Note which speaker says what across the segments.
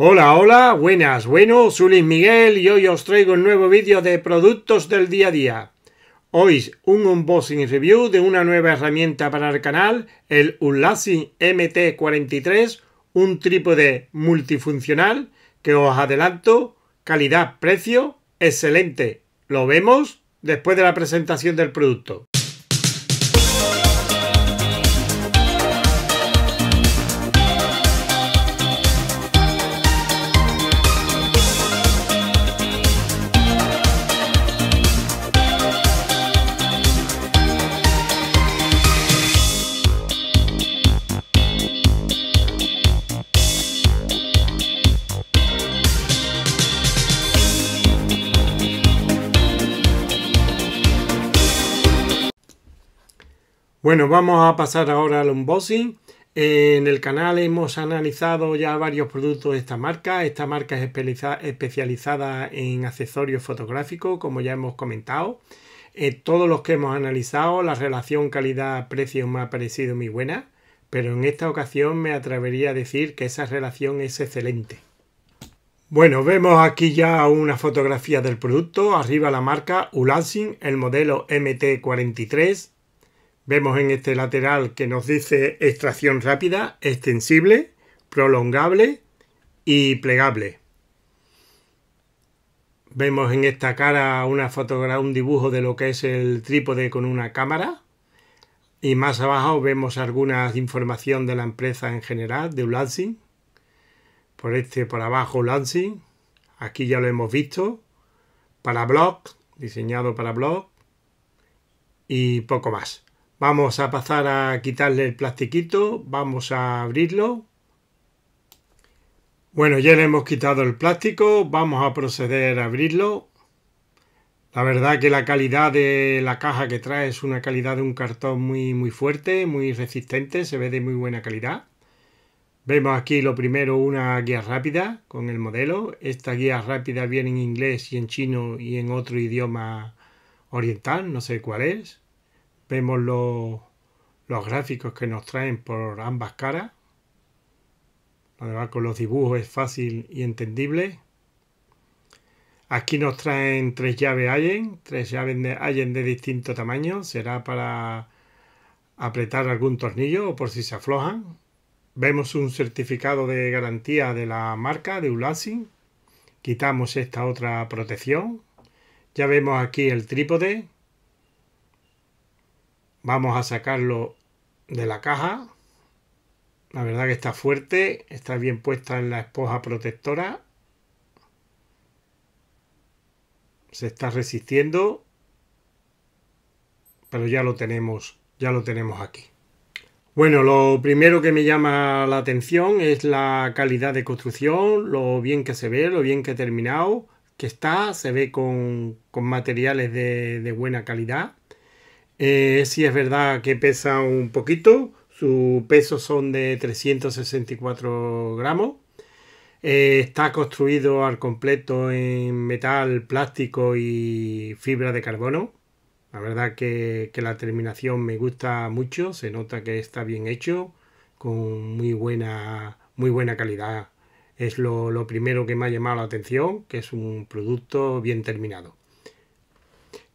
Speaker 1: Hola, hola, buenas, bueno, soy Miguel y hoy os traigo un nuevo vídeo de productos del día a día. Hoy un unboxing review de una nueva herramienta para el canal, el Unlassing MT43, un trípode multifuncional que os adelanto, calidad-precio, excelente. Lo vemos después de la presentación del producto. Bueno, vamos a pasar ahora al unboxing. En el canal hemos analizado ya varios productos de esta marca. Esta marca es especializada en accesorios fotográficos, como ya hemos comentado. Eh, todos los que hemos analizado, la relación calidad-precio me ha parecido muy buena, pero en esta ocasión me atrevería a decir que esa relación es excelente. Bueno, vemos aquí ya una fotografía del producto, arriba la marca Ulansing, el modelo MT43, Vemos en este lateral que nos dice extracción rápida, extensible, prolongable y plegable. Vemos en esta cara una un dibujo de lo que es el trípode con una cámara. Y más abajo vemos alguna información de la empresa en general, de Ulansing. Por este, por abajo Ulansing. Aquí ya lo hemos visto. Para blog, diseñado para blog. Y poco más. Vamos a pasar a quitarle el plastiquito, vamos a abrirlo. Bueno, ya le hemos quitado el plástico, vamos a proceder a abrirlo. La verdad que la calidad de la caja que trae es una calidad de un cartón muy, muy fuerte, muy resistente, se ve de muy buena calidad. Vemos aquí lo primero una guía rápida con el modelo. Esta guía rápida viene en inglés y en chino y en otro idioma oriental, no sé cuál es. Vemos los, gráficos que nos traen por ambas caras. Además, con los dibujos es fácil y entendible. Aquí nos traen tres llaves Allen, tres llaves de Allen de distinto tamaño. Será para apretar algún tornillo o por si se aflojan. Vemos un certificado de garantía de la marca de Ulassi Quitamos esta otra protección. Ya vemos aquí el trípode Vamos a sacarlo de la caja. La verdad que está fuerte, está bien puesta en la esponja protectora. Se está resistiendo. Pero ya lo tenemos, ya lo tenemos aquí. Bueno, lo primero que me llama la atención es la calidad de construcción, lo bien que se ve, lo bien que he terminado, que está, se ve con, con materiales de, de buena calidad eh, sí es verdad que pesa un poquito, su peso son de 364 gramos. Eh, está construido al completo en metal, plástico y fibra de carbono. La verdad que, la terminación me gusta mucho, se nota que está bien hecho, con muy buena, muy buena calidad. Es lo, lo primero que me ha llamado la atención, que es un producto bien terminado.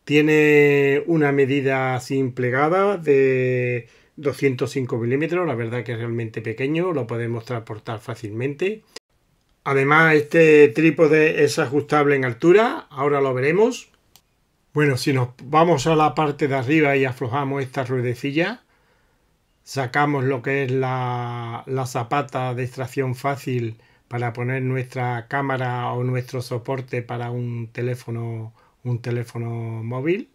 Speaker 1: Tiene una medida sin plegada de 205 milímetros, la verdad que es realmente pequeño, lo podemos transportar fácilmente. Además, este trípode es ajustable en altura, ahora lo veremos. Bueno, si nos vamos a la parte de arriba y aflojamos esta ruedecilla, sacamos lo que es la, la zapata de extracción fácil para poner nuestra cámara o nuestro soporte para un teléfono un teléfono móvil,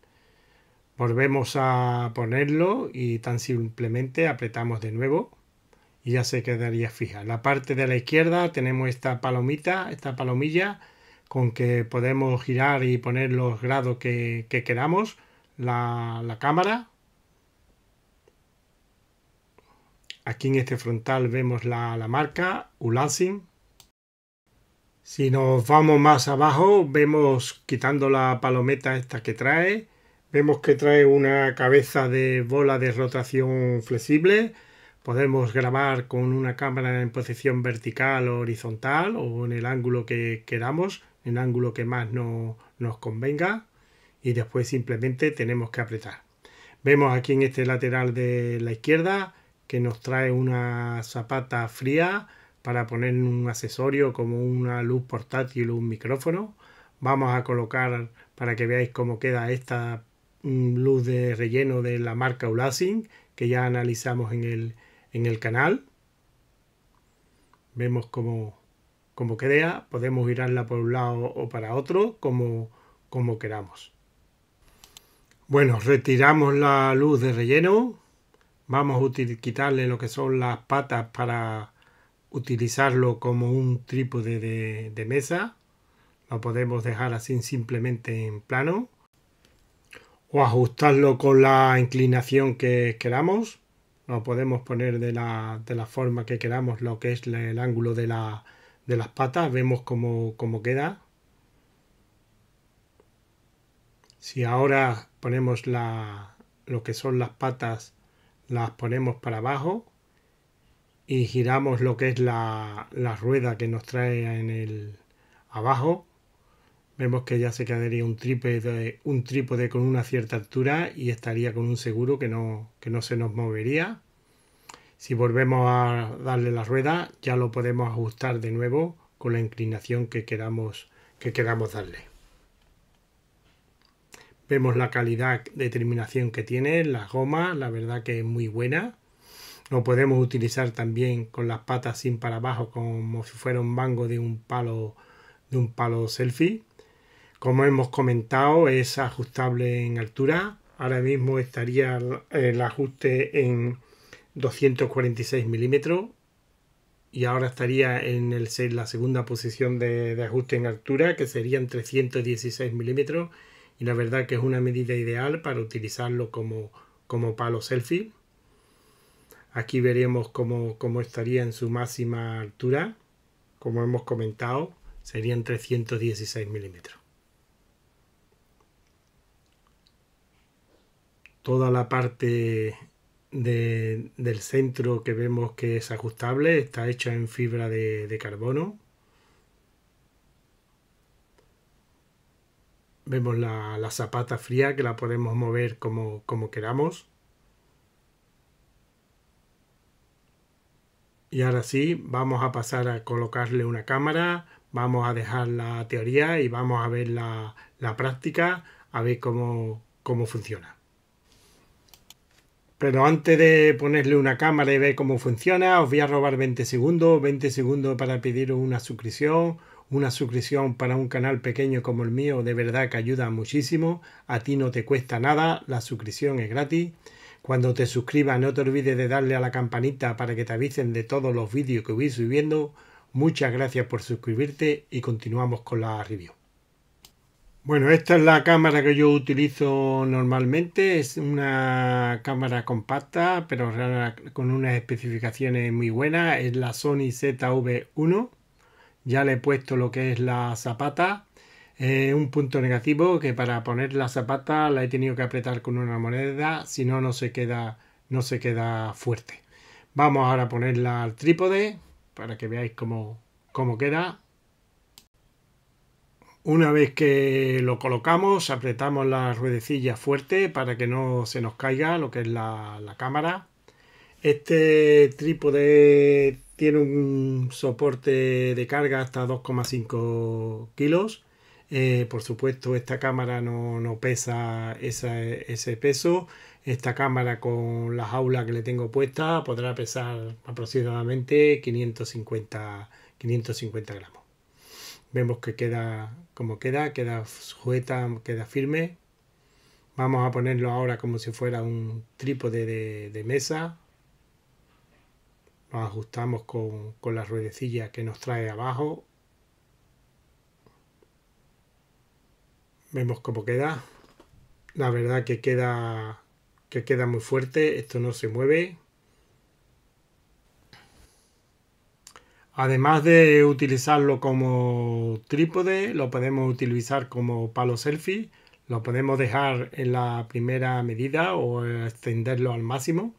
Speaker 1: volvemos a ponerlo y tan simplemente apretamos de nuevo y ya se quedaría fija. la parte de la izquierda tenemos esta palomita, esta palomilla con que podemos girar y poner los grados que, queramos la, cámara. Aquí en este frontal vemos la, la marca Ulansin si nos vamos más abajo, vemos, quitando la palometa esta que trae, vemos que trae una cabeza de bola de rotación flexible. Podemos grabar con una cámara en posición vertical o horizontal o en el ángulo que queramos, en el ángulo que más nos convenga. Y después simplemente tenemos que apretar. Vemos aquí en este lateral de la izquierda que nos trae una zapata fría para poner un accesorio como una luz portátil o un micrófono. Vamos a colocar para que veáis cómo queda esta mm, luz de relleno de la marca Ulasing que ya analizamos en el, canal. Vemos cómo, queda, podemos girarla por un lado o para otro como, como queramos. Bueno, retiramos la luz de relleno. Vamos a quitarle lo que son las patas para utilizarlo como un trípode de, mesa, lo podemos dejar así simplemente en plano o ajustarlo con la inclinación que queramos. Lo podemos poner de la, forma que queramos lo que es el ángulo de, las patas. Vemos cómo, queda. Si ahora ponemos lo que son las patas, las ponemos para abajo y giramos lo que es la, rueda que nos trae en el abajo, vemos que ya se quedaría un trípode, un trípode con una cierta altura y estaría con un seguro que no, se nos movería. Si volvemos a darle la rueda, ya lo podemos ajustar de nuevo con la inclinación que queramos, que queramos darle. Vemos la calidad de terminación que tiene, la goma, la verdad que es muy buena. Lo podemos utilizar también con las patas sin para abajo, como si fuera un mango de un palo, de un palo selfie. Como hemos comentado, es ajustable en altura. Ahora mismo estaría el ajuste en 246 milímetros y ahora estaría en el, la segunda posición de, ajuste en altura, que serían 316 milímetros. Y la verdad que es una medida ideal para utilizarlo como, como palo selfie. Aquí veremos cómo, estaría en su máxima altura, como hemos comentado, serían 316 milímetros. Toda la parte del centro que vemos que es ajustable está hecha en fibra de, carbono. Vemos la, zapata fría que la podemos mover como queramos. Y ahora sí, vamos a pasar a colocarle una cámara, vamos a dejar la teoría y vamos a ver la, práctica, a ver cómo, funciona. Pero antes de ponerle una cámara y ver cómo funciona, os voy a robar 20 segundos, 20 segundos para pedir una suscripción, una suscripción para un canal pequeño como el mío de verdad que ayuda muchísimo, a ti no te cuesta nada, la suscripción es gratis. Cuando te suscribas no te olvides de darle a la campanita para que te avisen de todos los vídeos que voy subiendo. Muchas gracias por suscribirte y continuamos con la review. Bueno, esta es la cámara que yo utilizo normalmente. Es una cámara compacta, pero con unas especificaciones muy buenas. Es la Sony ZV1. Ya le he puesto lo que es la zapata eh, un punto negativo que para poner la zapata la he tenido que apretar con una moneda, si no, no se queda, no se queda fuerte. Vamos ahora a ponerla al trípode para que veáis cómo, queda. Una vez que lo colocamos, apretamos la ruedecilla fuerte para que no se nos caiga lo que es la, la cámara. Este trípode tiene un soporte de carga hasta 2,5 kilos eh, por supuesto, esta cámara no, pesa ese peso. Esta cámara con la jaula que le tengo puesta podrá pesar aproximadamente 550, 550 gramos. Vemos que queda como queda, queda sujeta, queda firme. Vamos a ponerlo ahora como si fuera un trípode de, mesa. Lo ajustamos con, con la ruedecilla que nos trae abajo vemos cómo queda. La verdad que queda, que queda muy fuerte, esto no se mueve. Además de utilizarlo como trípode, lo podemos utilizar como palo selfie. Lo podemos dejar en la primera medida o extenderlo al máximo.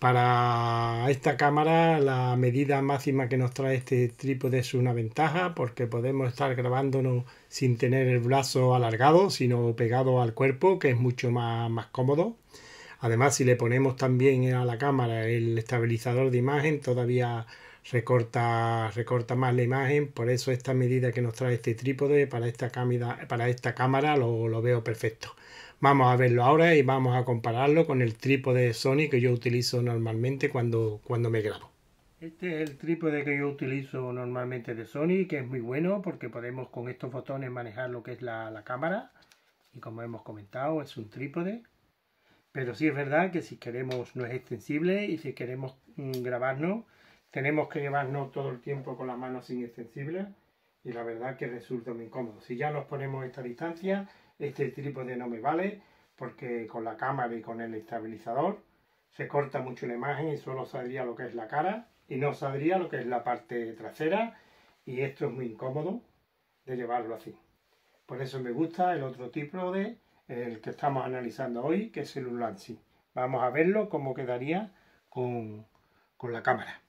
Speaker 1: Para esta cámara la medida máxima que nos trae este trípode es una ventaja porque podemos estar grabándonos sin tener el brazo alargado, sino pegado al cuerpo, que es mucho más, cómodo. Además, si le ponemos también a la cámara el estabilizador de imagen, todavía recorta, más la imagen. Por eso esta medida que nos trae este trípode para esta, cámara, lo veo perfecto. Vamos a verlo ahora y vamos a compararlo con el trípode Sony que yo utilizo normalmente cuando, cuando me grabo. Este es el trípode que yo utilizo normalmente de Sony, que es muy bueno porque podemos con estos botones manejar lo que es la, la cámara. Y como hemos comentado, es un trípode. Pero sí es verdad que si queremos no es extensible y si queremos mm, grabarnos, tenemos que llevarnos todo el tiempo con las manos sin extensible y la verdad que resulta muy incómodo. Si ya nos ponemos esta distancia, este de no me vale porque con la cámara y con el estabilizador se corta mucho la imagen y solo sabría lo que es la cara y no sabría lo que es la parte trasera y esto es muy incómodo de llevarlo así. Por eso me gusta el otro tipo de el que estamos analizando hoy, que es el Ulanzi Vamos a verlo cómo quedaría con, la cámara.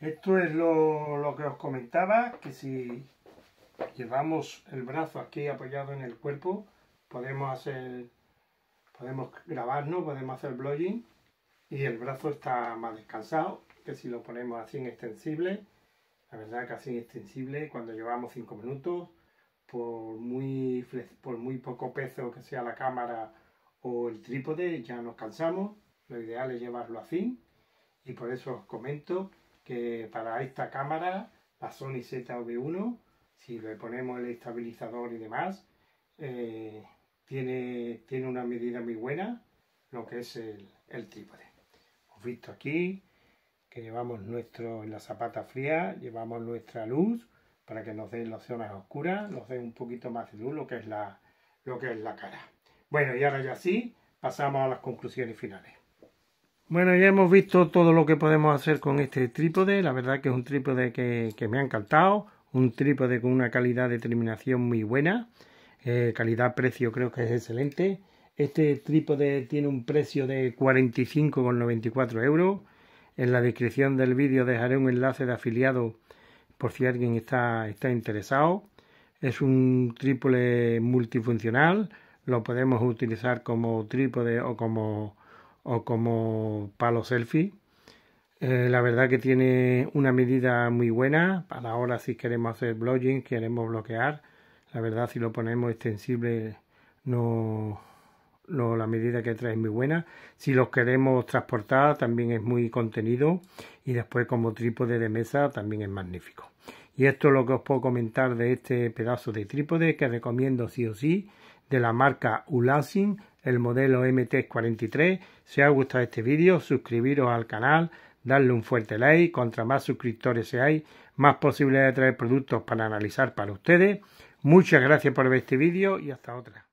Speaker 1: Esto es lo, lo que os comentaba, que si llevamos el brazo aquí apoyado en el cuerpo, podemos podemos grabarnos, podemos hacer blogging y el brazo está más descansado que si lo ponemos así en extensible. La verdad que así en extensible, cuando llevamos 5 minutos, por muy, por muy poco peso que sea la cámara o el trípode, ya nos cansamos. Lo ideal es llevarlo así y por eso os comento que para esta cámara, la Sony ZV1, si le ponemos el estabilizador y demás, eh, tiene, tiene una medida muy buena lo que es el, trípode. Hemos visto aquí que llevamos nuestro, en la zapata fría, llevamos nuestra luz para que nos den las zonas oscuras, nos den un poquito más de luz lo que es la, lo que es la cara. Bueno, y ahora ya sí, pasamos a las conclusiones finales. Bueno, ya hemos visto todo lo que podemos hacer con este trípode. La verdad que es un trípode que, que me ha encantado un trípode con una calidad de terminación muy buena, eh, calidad-precio creo que es excelente. Este trípode tiene un precio de 45,94 euros. En la descripción del vídeo dejaré un enlace de afiliado por si alguien está, está interesado. Es un trípode multifuncional, lo podemos utilizar como trípode o como, o como palo selfie. Eh, la verdad que tiene una medida muy buena para ahora si queremos hacer blogging, queremos bloquear. La verdad si lo ponemos extensible no, no la medida que trae es muy buena. Si los queremos transportar también es muy contenido y después como trípode de mesa también es magnífico. Y esto es lo que os puedo comentar de este pedazo de trípode que recomiendo sí o sí de la marca Ulasin, el modelo MT43. Si os ha gustado este vídeo, suscribiros al canal, darle un fuerte like, contra más suscriptores se hay, más posibilidades de traer productos para analizar para ustedes. Muchas gracias por ver este vídeo y hasta otra.